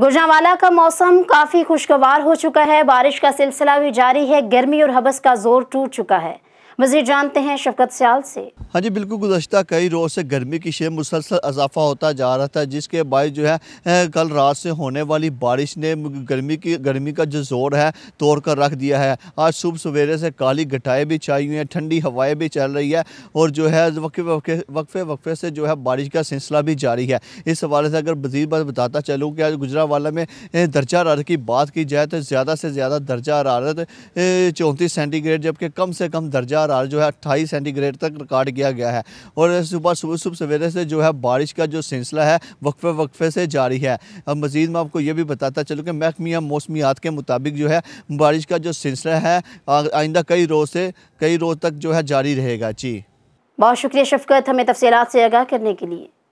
गुजरावाला का मौसम काफ़ी खुशगवार हो चुका है बारिश का सिलसिला भी जारी है गर्मी और हबस का जोर टूट चुका है मजीद जानते हैं शफकत सियाल से हाँ जी बिल्कुल गुजशत कई रोज़ से गर्मी की शेप मुसलसल इजाफा होता जा रहा था जिसके बाद जो है कल रात से होने वाली बारिश ने गर्मी की गर्मी का जो जोर है तोड़ कर रख दिया है आज सुबह सवेरे से काली घटाएँ भी छाई हुई हैं ठंडी हवाएं भी चल रही है और जो है वक्फे वक्फे वक्फे वक्फे से जो है बारिश का सिलसिला भी जारी है इस हवाले से अगर मजीद बात बताता चलूँ कि आज वाला में दर्जा हरारत की बात की जाए तो ज़्यादा से ज़्यादा दर्जा हरारत चौंतीस सेंटीग्रेड जबकि कम से कम दर्जा आर जो है अट्ठाईस सेंटीग्रेड तक रिकॉर्ड किया गया है और सुबह सुबह सुबह सवेरे से जो है बारिश का जो सिलसिला है वक्फे वक्फे से जारी है अब मज़ीद मैं आपको यह भी बताता चलूँ कि महकमिया मौसमियात के मुताबिक जो है बारिश का जो सिलसिला है आइंदा कई रोज़ से कई रोज़ तक जो है जारी रहेगा जी बहुत शुक्रिया शफकत हमें तफसीत से आगाह करने के लिए